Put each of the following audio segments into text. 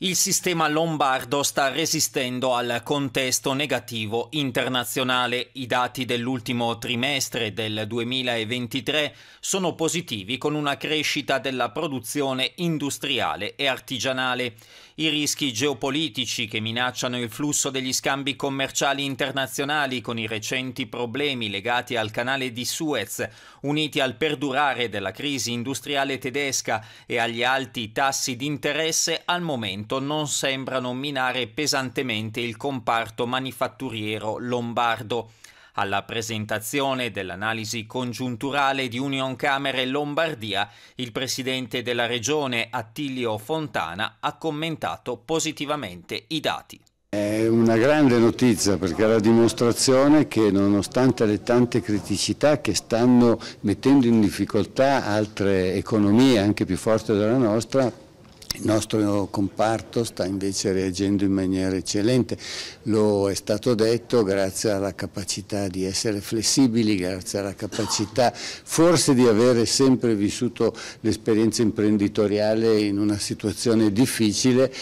Il sistema lombardo sta resistendo al contesto negativo internazionale. I dati dell'ultimo trimestre del 2023 sono positivi con una crescita della produzione industriale e artigianale i rischi geopolitici che minacciano il flusso degli scambi commerciali internazionali con i recenti problemi legati al canale di Suez, uniti al perdurare della crisi industriale tedesca e agli alti tassi di interesse, al momento non sembrano minare pesantemente il comparto manifatturiero lombardo. Alla presentazione dell'analisi congiunturale di Union Camere Lombardia, il presidente della regione Attilio Fontana ha commentato positivamente i dati. È una grande notizia perché è la dimostrazione che nonostante le tante criticità che stanno mettendo in difficoltà altre economie anche più forti della nostra, il nostro comparto sta invece reagendo in maniera eccellente, lo è stato detto grazie alla capacità di essere flessibili, grazie alla capacità forse di avere sempre vissuto l'esperienza imprenditoriale in una situazione difficile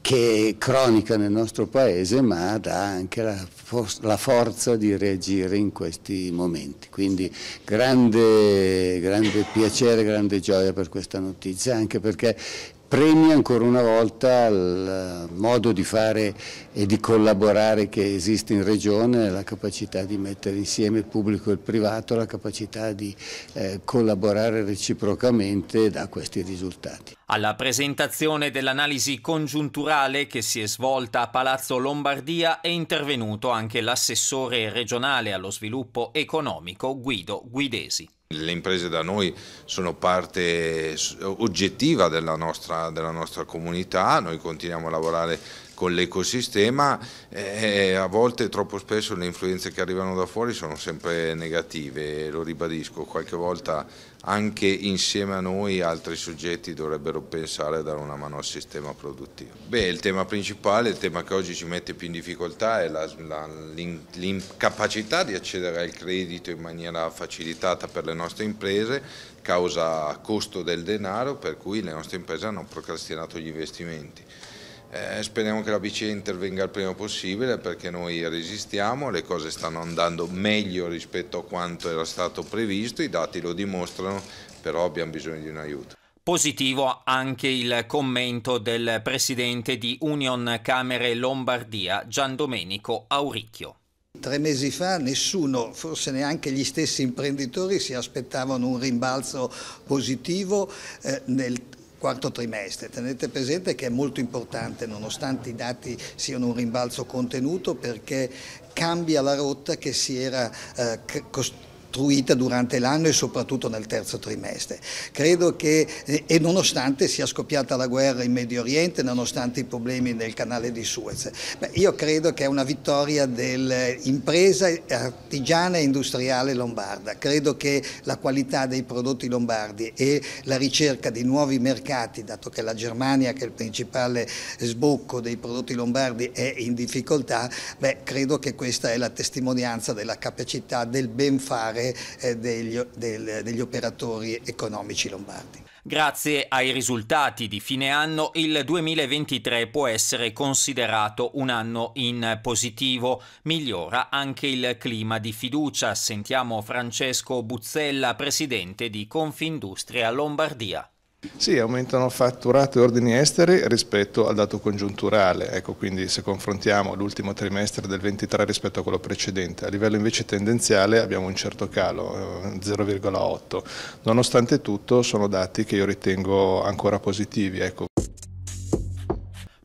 che è cronica nel nostro paese ma dà anche la, for la forza di reagire in questi momenti. Quindi grande, grande, piacere, grande gioia per questa notizia, anche perché premia ancora una volta il eh, modo di fare e di collaborare che esiste in Regione, la capacità di mettere insieme il pubblico e il privato, la capacità di eh, collaborare reciprocamente da questi risultati. Alla presentazione dell'analisi congiunturale che si è svolta a Palazzo Lombardia è intervenuto anche l'assessore regionale allo sviluppo economico Guido Guidesi. Le imprese da noi sono parte oggettiva della nostra, della nostra comunità, noi continuiamo a lavorare con l'ecosistema eh, e a volte troppo spesso le influenze che arrivano da fuori sono sempre negative, lo ribadisco, qualche volta anche insieme a noi altri soggetti dovrebbero pensare a dare una mano al sistema produttivo. Beh, il tema principale, il tema che oggi ci mette più in difficoltà è l'incapacità di accedere al credito in maniera facilitata per le nostre imprese, causa costo del denaro per cui le nostre imprese hanno procrastinato gli investimenti. Eh, speriamo che la BCE intervenga il prima possibile perché noi resistiamo, le cose stanno andando meglio rispetto a quanto era stato previsto, i dati lo dimostrano, però abbiamo bisogno di un aiuto. Positivo anche il commento del presidente di Union Camere Lombardia, Giandomenico Auricchio. Tre mesi fa nessuno, forse neanche gli stessi imprenditori, si aspettavano un rimbalzo positivo eh, nel quarto trimestre. Tenete presente che è molto importante nonostante i dati siano un rimbalzo contenuto perché cambia la rotta che si era eh, costruita costruita durante l'anno e soprattutto nel terzo trimestre. Credo che, eh, e nonostante sia scoppiata la guerra in Medio Oriente, nonostante i problemi nel canale di Suez, beh, io credo che è una vittoria dell'impresa artigiana e industriale lombarda. Credo che la qualità dei prodotti lombardi e la ricerca di nuovi mercati, dato che la Germania, che è il principale sbocco dei prodotti lombardi, è in difficoltà, beh, credo che questa è la testimonianza della capacità del ben fare tutelare eh, degli, del, degli operatori economici lombardi. Grazie ai risultati di fine anno il 2023 può essere considerato un anno in positivo. Migliora anche il clima di fiducia. Sentiamo Francesco Buzzella, presidente di Confindustria Lombardia. Sì, aumentano fatturato e ordini esteri rispetto al dato congiunturale, ecco quindi se confrontiamo l'ultimo trimestre del 23 rispetto a quello precedente, a livello invece tendenziale abbiamo un certo calo, 0,8, eh, nonostante tutto sono dati che io ritengo ancora positivi. Ecco.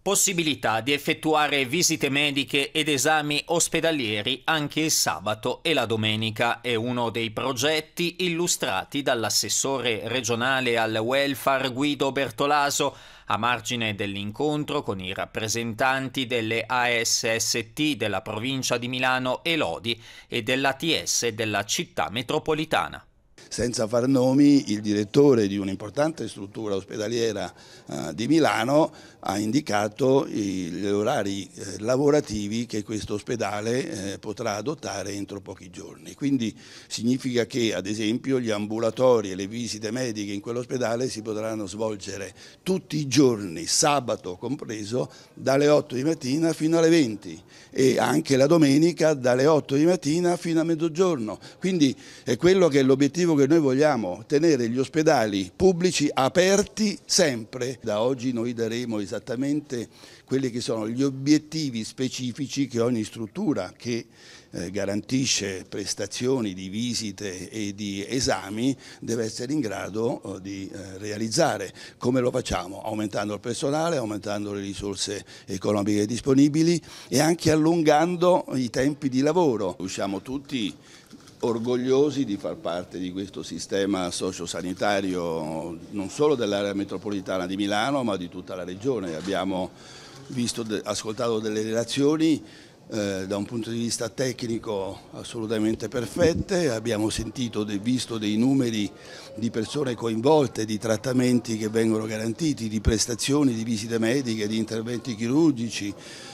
Possibilità di effettuare visite mediche ed esami ospedalieri anche il sabato e la domenica è uno dei progetti illustrati dall'assessore regionale al welfare Guido Bertolaso a margine dell'incontro con i rappresentanti delle ASST della provincia di Milano e Lodi e dell'ATS della città metropolitana. Senza far nomi, il direttore di un'importante struttura ospedaliera eh, di Milano ha indicato gli orari eh, lavorativi che questo ospedale eh, potrà adottare entro pochi giorni. Quindi significa che ad esempio gli ambulatori e le visite mediche in quell'ospedale si potranno svolgere tutti i giorni, sabato compreso, dalle 8 di mattina fino alle 20 e anche la domenica dalle 8 di mattina fino a mezzogiorno. Quindi è quello che è l'obiettivo motivo che noi vogliamo tenere gli ospedali pubblici aperti sempre. Da oggi noi daremo esattamente quelli che sono gli obiettivi specifici che ogni struttura che eh, garantisce prestazioni di visite e di esami deve essere in grado eh, di eh, realizzare. Come lo facciamo? Aumentando il personale, aumentando le risorse economiche disponibili e anche allungando i tempi di lavoro. Usciamo tutti orgogliosi di far parte di questo sistema sociosanitario non solo dell'area metropolitana di Milano ma di tutta la regione. Abbiamo visto, ascoltato delle relazioni eh, da un punto di vista tecnico assolutamente perfette, abbiamo sentito e visto dei numeri di persone coinvolte, di trattamenti che vengono garantiti, di prestazioni, di visite mediche, di interventi chirurgici.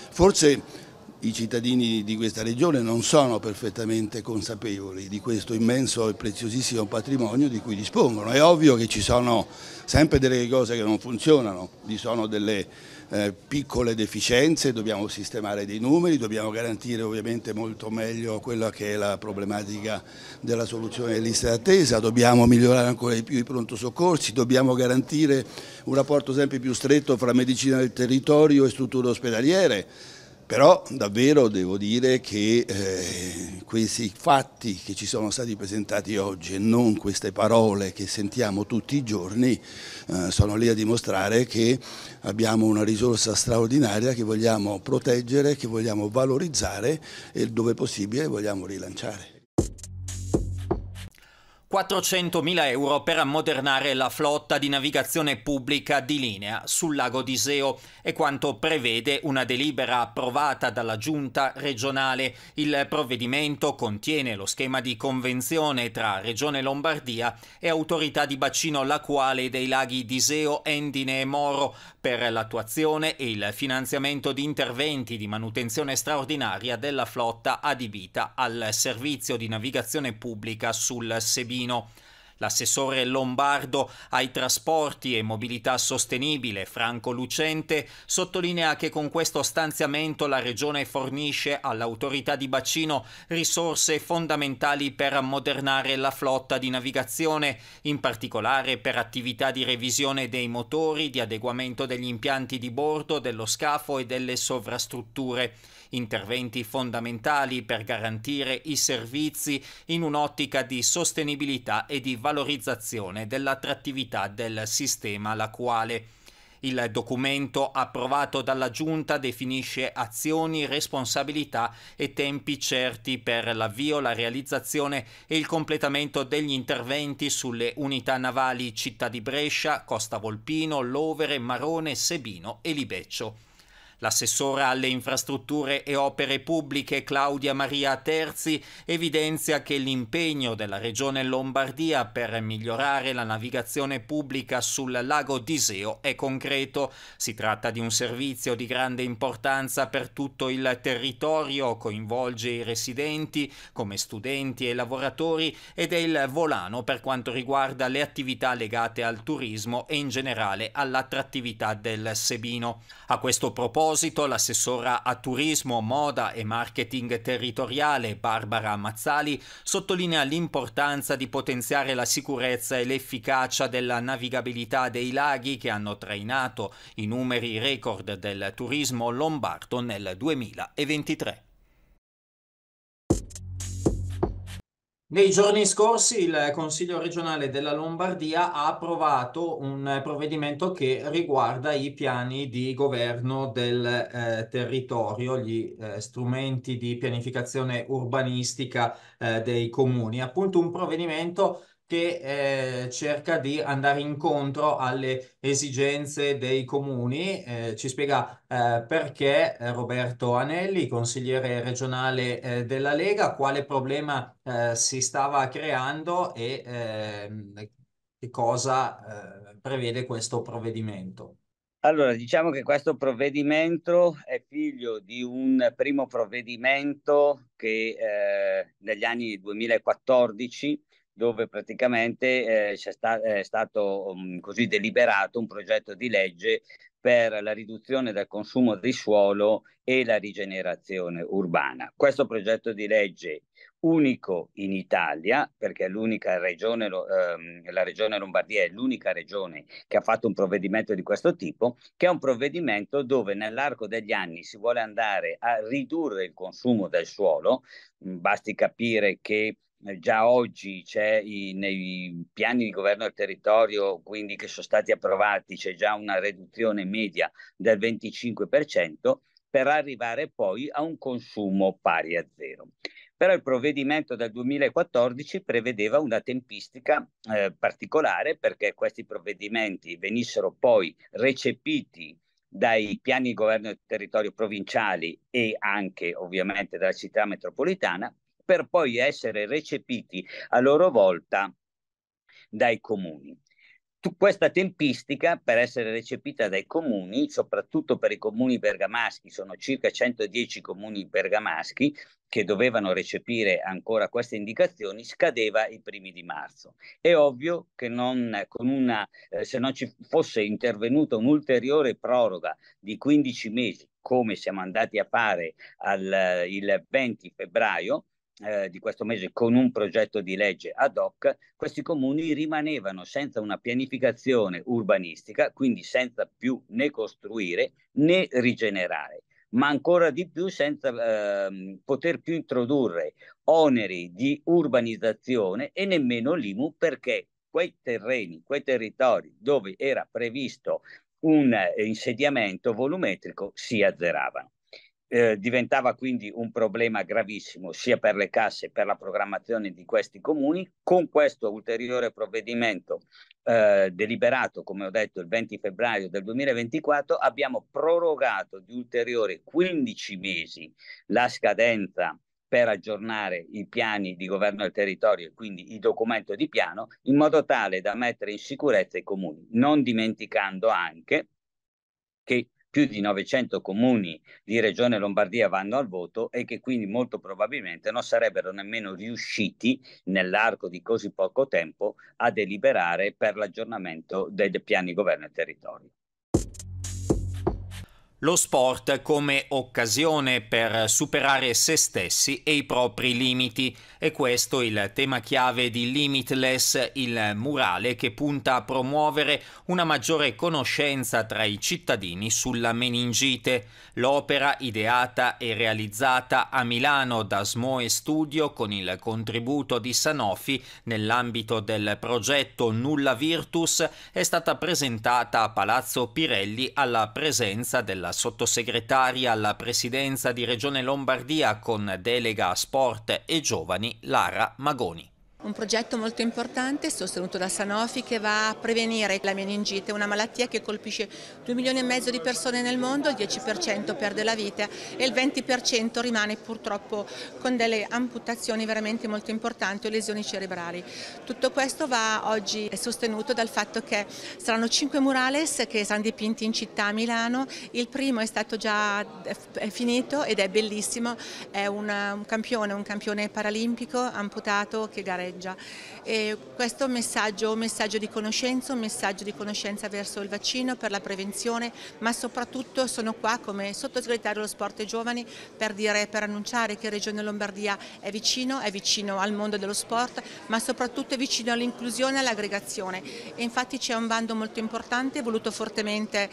Forse i cittadini di questa regione non sono perfettamente consapevoli di questo immenso e preziosissimo patrimonio di cui dispongono. È ovvio che ci sono sempre delle cose che non funzionano, ci sono delle eh, piccole deficienze, dobbiamo sistemare dei numeri, dobbiamo garantire ovviamente molto meglio quella che è la problematica della soluzione delle liste d'attesa, dobbiamo migliorare ancora di più i pronto soccorsi, dobbiamo garantire un rapporto sempre più stretto fra medicina del territorio e strutture ospedaliere però davvero devo dire che eh, questi fatti che ci sono stati presentati oggi e non queste parole che sentiamo tutti i giorni eh, sono lì a dimostrare che abbiamo una risorsa straordinaria che vogliamo proteggere, che vogliamo valorizzare e dove possibile vogliamo rilanciare. 400.000 euro per ammodernare la flotta di navigazione pubblica di linea sul lago Diseo è quanto prevede una delibera approvata dalla giunta regionale. Il provvedimento contiene lo schema di convenzione tra Regione Lombardia e autorità di bacino lacuale dei laghi Diseo, Endine e Moro per l'attuazione e il finanziamento di interventi di manutenzione straordinaria della flotta adibita al servizio di navigazione pubblica sul Sebino. Torino. L'assessore lombardo ai trasporti e mobilità sostenibile Franco Lucente sottolinea che con questo stanziamento la Regione fornisce all'autorità di bacino risorse fondamentali per ammodernare la flotta di navigazione, in particolare per attività di revisione dei motori, di adeguamento degli impianti di bordo, dello scafo e delle sovrastrutture interventi fondamentali per garantire i servizi in un'ottica di sostenibilità e di valorizzazione dell'attrattività del sistema, la quale il documento approvato dalla Giunta definisce azioni, responsabilità e tempi certi per l'avvio, la realizzazione e il completamento degli interventi sulle unità navali Città di Brescia, Costa Volpino, Lovere, Marone, Sebino e Libeccio. L'assessora alle infrastrutture e opere pubbliche Claudia Maria Terzi evidenzia che l'impegno della Regione Lombardia per migliorare la navigazione pubblica sul lago d'Iseo è concreto. Si tratta di un servizio di grande importanza per tutto il territorio, coinvolge i residenti come studenti e lavoratori ed è il volano per quanto riguarda le attività legate al turismo e in generale all'attrattività del Sebino. A questo proposito proposito, l'assessora a turismo, moda e marketing territoriale Barbara Mazzali sottolinea l'importanza di potenziare la sicurezza e l'efficacia della navigabilità dei laghi che hanno trainato i numeri record del turismo lombardo nel 2023. Nei giorni scorsi il Consiglio regionale della Lombardia ha approvato un provvedimento che riguarda i piani di governo del eh, territorio, gli eh, strumenti di pianificazione urbanistica eh, dei comuni. Appunto un provvedimento che eh, cerca di andare incontro alle esigenze dei comuni. Eh, ci spiega eh, perché eh, Roberto Anelli, consigliere regionale eh, della Lega, quale problema eh, si stava creando e ehm, che cosa prevede questo provvedimento. Allora, diciamo che questo provvedimento è figlio di un primo provvedimento che negli anni 2014 dove praticamente eh, sta, è stato um, così deliberato un progetto di legge per la riduzione del consumo di suolo e la rigenerazione urbana. Questo progetto di legge unico in Italia, perché l'unica regione, ehm, la regione Lombardia è l'unica regione che ha fatto un provvedimento di questo tipo, che è un provvedimento dove nell'arco degli anni si vuole andare a ridurre il consumo del suolo, mm, basti capire che eh, già oggi c'è i, nei piani di governo del territorio, quindi che sono stati approvati, c'è già una riduzione media del 25% per arrivare poi a un consumo pari a zero. Però il provvedimento del 2014 prevedeva una tempistica eh, particolare perché questi provvedimenti venissero poi recepiti dai piani di governo del territorio provinciali e anche ovviamente dalla città metropolitana per poi essere recepiti a loro volta dai comuni. questa tempistica per essere recepita dai comuni, soprattutto per i comuni bergamaschi, sono circa 110 comuni bergamaschi che dovevano recepire ancora queste indicazioni, scadeva i primi di marzo. È ovvio che non, una, eh, se non ci fosse intervenuta un'ulteriore proroga di 15 mesi, come siamo andati a fare al, il 20 febbraio, eh, di questo mese con un progetto di legge ad hoc, questi comuni rimanevano senza una pianificazione urbanistica, quindi senza più né costruire né rigenerare ma ancora di più senza eh, poter più introdurre oneri di urbanizzazione e nemmeno l'IMU perché quei terreni, quei territori dove era previsto un eh, insediamento volumetrico si azzeravano. Eh, diventava quindi un problema gravissimo sia per le casse che per la programmazione di questi comuni. Con questo ulteriore provvedimento eh, deliberato, come ho detto, il 20 febbraio del 2024, abbiamo prorogato di ulteriori 15 mesi la scadenza per aggiornare i piani di governo del territorio e quindi il documento di piano in modo tale da mettere in sicurezza i comuni, non dimenticando anche che più di 900 comuni di Regione Lombardia vanno al voto e che quindi molto probabilmente non sarebbero nemmeno riusciti nell'arco di così poco tempo a deliberare per l'aggiornamento dei piani governo e territorio. Lo sport come occasione per superare se stessi e i propri limiti. E questo il tema chiave di Limitless, il murale che punta a promuovere una maggiore conoscenza tra i cittadini sulla meningite. L'opera, ideata e realizzata a Milano da Smoe Studio con il contributo di Sanofi nell'ambito del progetto Nulla Virtus, è stata presentata a Palazzo Pirelli alla presenza della sottosegretaria alla presidenza di Regione Lombardia con delega a sport e giovani Lara Magoni. Un progetto molto importante sostenuto da Sanofi che va a prevenire la meningite, una malattia che colpisce 2 milioni e mezzo di persone nel mondo, il 10% perde la vita e il 20% rimane purtroppo con delle amputazioni veramente molto importanti o lesioni cerebrali. Tutto questo va oggi sostenuto dal fatto che saranno 5 murales che saranno dipinti in città a Milano, il primo è stato già finito ed è bellissimo, è un, campione, un campione paralimpico amputato che gareggia scorreggia. E questo messaggio, un messaggio di conoscenza, un messaggio di conoscenza verso il vaccino, per la prevenzione, ma soprattutto sono qua come sottosegretario dello sport e giovani per, dire, per annunciare che Regione Lombardia è vicino, è vicino al mondo dello sport, ma soprattutto è vicino all'inclusione e all'aggregazione. infatti c'è un bando molto importante, voluto fortemente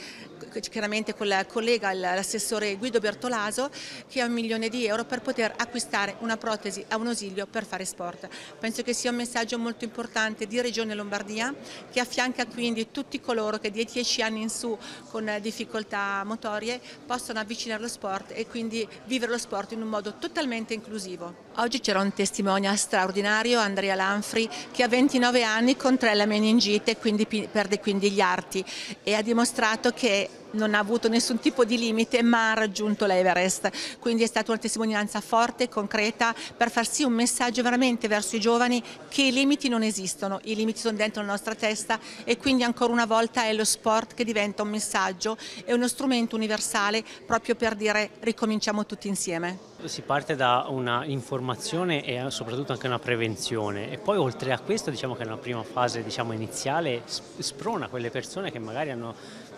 chiaramente con il collega, l'assessore Guido Bertolaso, che ha un milione di euro per poter acquistare una protesi a un ausilio per fare sport. Penso che sia un messaggio molto importante di Regione Lombardia che affianca quindi tutti coloro che di 10 anni in su con eh, difficoltà motorie possono avvicinare lo sport e quindi vivere lo sport in un modo totalmente inclusivo. Oggi c'era un testimone straordinario, Andrea Lanfri, che ha 29 anni con tre la meningite e quindi perde quindi gli arti e ha dimostrato che non ha avuto nessun tipo di limite ma ha raggiunto l'Everest. Quindi è stata una testimonianza forte, concreta, per far sì un messaggio veramente verso i giovani che i limiti non esistono, i limiti sono dentro la nostra testa e quindi ancora una volta è lo sport che diventa un messaggio e uno strumento universale proprio per dire ricominciamo tutti insieme. Si parte da una informazione e soprattutto anche una prevenzione e poi oltre a questo diciamo che è una prima fase diciamo, iniziale sprona quelle persone che magari hanno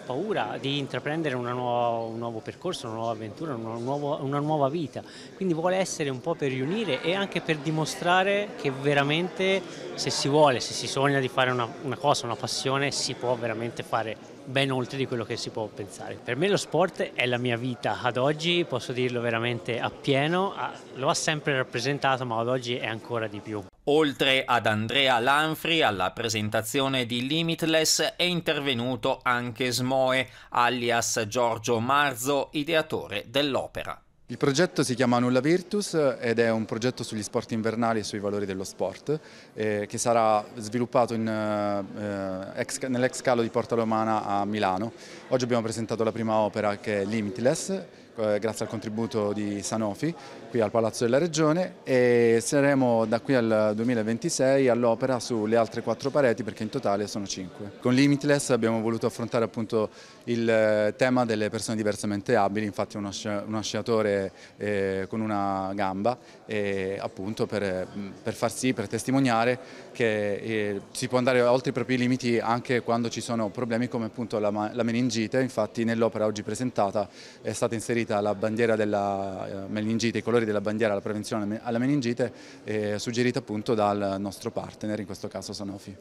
paura di intraprendere nuova, un nuovo percorso, una nuova avventura, una nuova, una nuova, vita. Quindi vuole essere un po' per riunire e anche per dimostrare che veramente se si vuole, se si sogna di fare una, una cosa, una passione, si può veramente fare ben oltre di quello che si può pensare. Per me lo sport è la mia vita, ad oggi posso dirlo veramente a pieno, lo ha sempre rappresentato ma ad oggi è ancora di più. Oltre ad Andrea Lanfri alla presentazione di Limitless è intervenuto anche Smoe, alias Giorgio Marzo, ideatore dell'opera. Il progetto si chiama Nulla Virtus ed è un progetto sugli sport invernali e sui valori dello sport eh, che sarà sviluppato eh, nell'ex calo di Porta Romana a Milano. Oggi abbiamo presentato la prima opera che è Limitless eh, grazie al contributo di Sanofi qui al Palazzo della Regione e saremo da qui al 2026 all'opera sulle altre quattro pareti perché in totale sono cinque. Con Limitless abbiamo voluto affrontare appunto il eh, tema delle persone diversamente abili, infatti uno, sci sciatore eh, con una gamba e, appunto per, mm, far sì, per testimoniare che si può andare oltre i propri limiti anche quando ci sono problemi come appunto la meningite, infatti nell'opera oggi presentata è stata inserita inserita la bandiera della eh, meningite, i colori della bandiera alla prevenzione alla meningite, eh, suggerita appunto dal nostro partner, in questo caso Sanofi.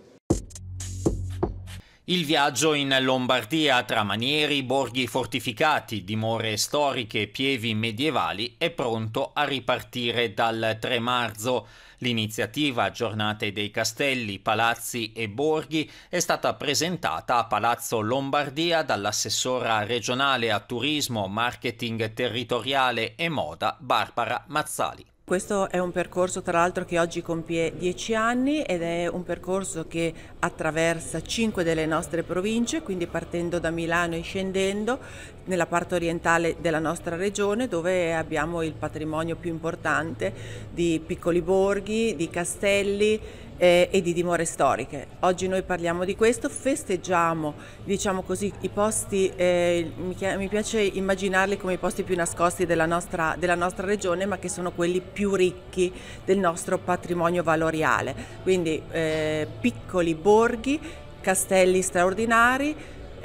Il viaggio in Lombardia tra manieri, borghi fortificati, dimore storiche e pievi medievali è pronto a ripartire dal 3 marzo. L'iniziativa Giornate dei Castelli, Palazzi e Borghi è stata presentata a Palazzo Lombardia dall'assessora regionale a turismo, marketing territoriale e moda Barbara Mazzali. Questo è un percorso tra l'altro che oggi compie 10 anni ed è un percorso che attraversa 5 delle nostre province, quindi partendo da Milano e scendendo nella parte orientale della nostra regione dove abbiamo il patrimonio più importante di piccoli borghi, di castelli, eh, e di dimore storiche. Oggi noi parliamo di questo, festeggiamo diciamo così, i posti, eh, mi, piace immaginarli come i posti più nascosti della nostra, della nostra, regione, ma che sono quelli più ricchi del nostro patrimonio valoriale. Quindi eh, piccoli borghi, castelli straordinari,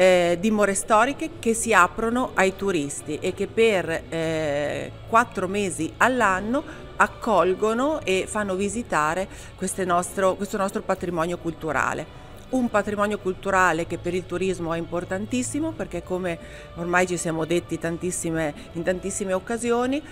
eh, dimore storiche che si aprono ai turisti e che per eh, quattro mesi all'anno accolgono e fanno visitare nostro, questo nostro patrimonio culturale un patrimonio culturale che per il turismo è importantissimo perché come ormai ci siamo detti tantissime, in tantissime occasioni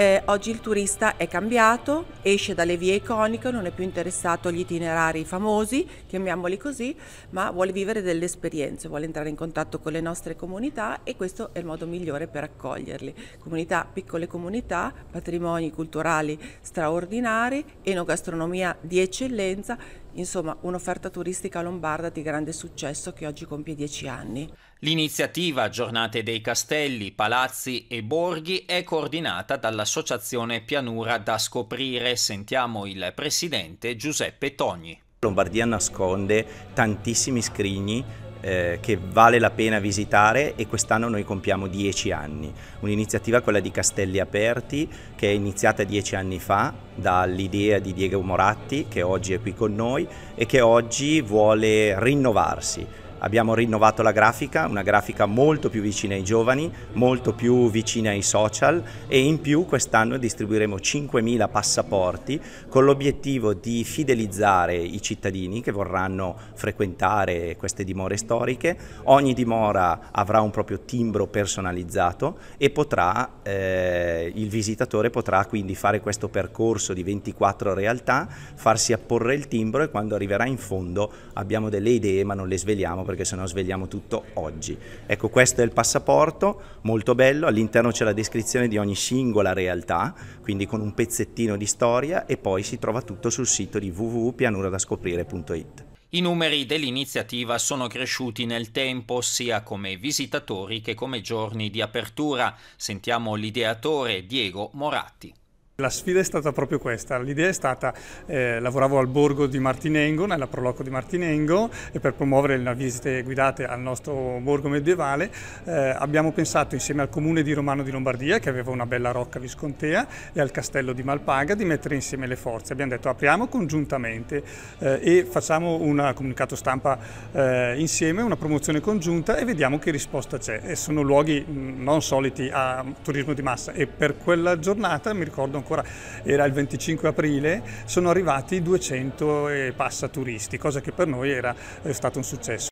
eh, oggi il turista è cambiato, esce dalle vie iconiche, non è più interessato agli itinerari famosi, chiamiamoli così, ma vuole vivere delle esperienze, vuole entrare in contatto con le nostre comunità e questo è il modo migliore per accoglierli. Comunità, piccole comunità, patrimoni culturali straordinari, enogastronomia di eccellenza, insomma un'offerta turistica lombarda di grande successo che oggi compie dieci anni. L'iniziativa Giornate dei Castelli, Palazzi e Borghi è coordinata dall'Associazione Pianura da Scoprire. Sentiamo il presidente Giuseppe Togni. Lombardia nasconde tantissimi scrigni eh, che vale la pena visitare e quest'anno noi compiamo 10 anni. Un'iniziativa quella di Castelli Aperti che è iniziata 10 anni fa dall'idea di Diego Moratti che oggi è qui con noi e che oggi vuole rinnovarsi Abbiamo rinnovato la grafica, una grafica molto più vicina ai giovani, molto più vicina ai social e in più quest'anno distribuiremo 5.000 passaporti con l'obiettivo di fidelizzare i cittadini che vorranno frequentare queste dimore storiche. Ogni dimora avrà un proprio timbro personalizzato e potrà, eh, il visitatore potrà quindi fare questo percorso di 24 realtà, farsi apporre il timbro e quando arriverà in fondo abbiamo delle idee ma non le sveliamo perché sennò svegliamo tutto oggi. Ecco, questo è il passaporto, molto bello, all'interno c'è la descrizione di ogni singola realtà, quindi con un pezzettino di storia e poi si trova tutto sul sito di www.pianuradascoprire.it. I numeri dell'iniziativa sono cresciuti nel tempo sia come visitatori che come giorni di apertura. Sentiamo l'ideatore Diego Moratti. La sfida è stata proprio questa, l'idea è stata, eh, lavoravo al borgo di Martinengo, nella Proloco di Martinengo e per promuovere le visite guidate al nostro borgo medievale eh, abbiamo pensato insieme al comune di Romano di Lombardia che aveva una bella rocca viscontea e al castello di Malpaga di mettere insieme le forze, abbiamo detto apriamo congiuntamente eh, e facciamo un comunicato stampa eh, insieme, una promozione congiunta e vediamo che risposta c'è e sono luoghi non soliti a turismo di massa e per quella giornata mi ricordo ancora ancora era il 25 aprile, sono arrivati 200 e passa turisti, cosa che per noi era stato un successo.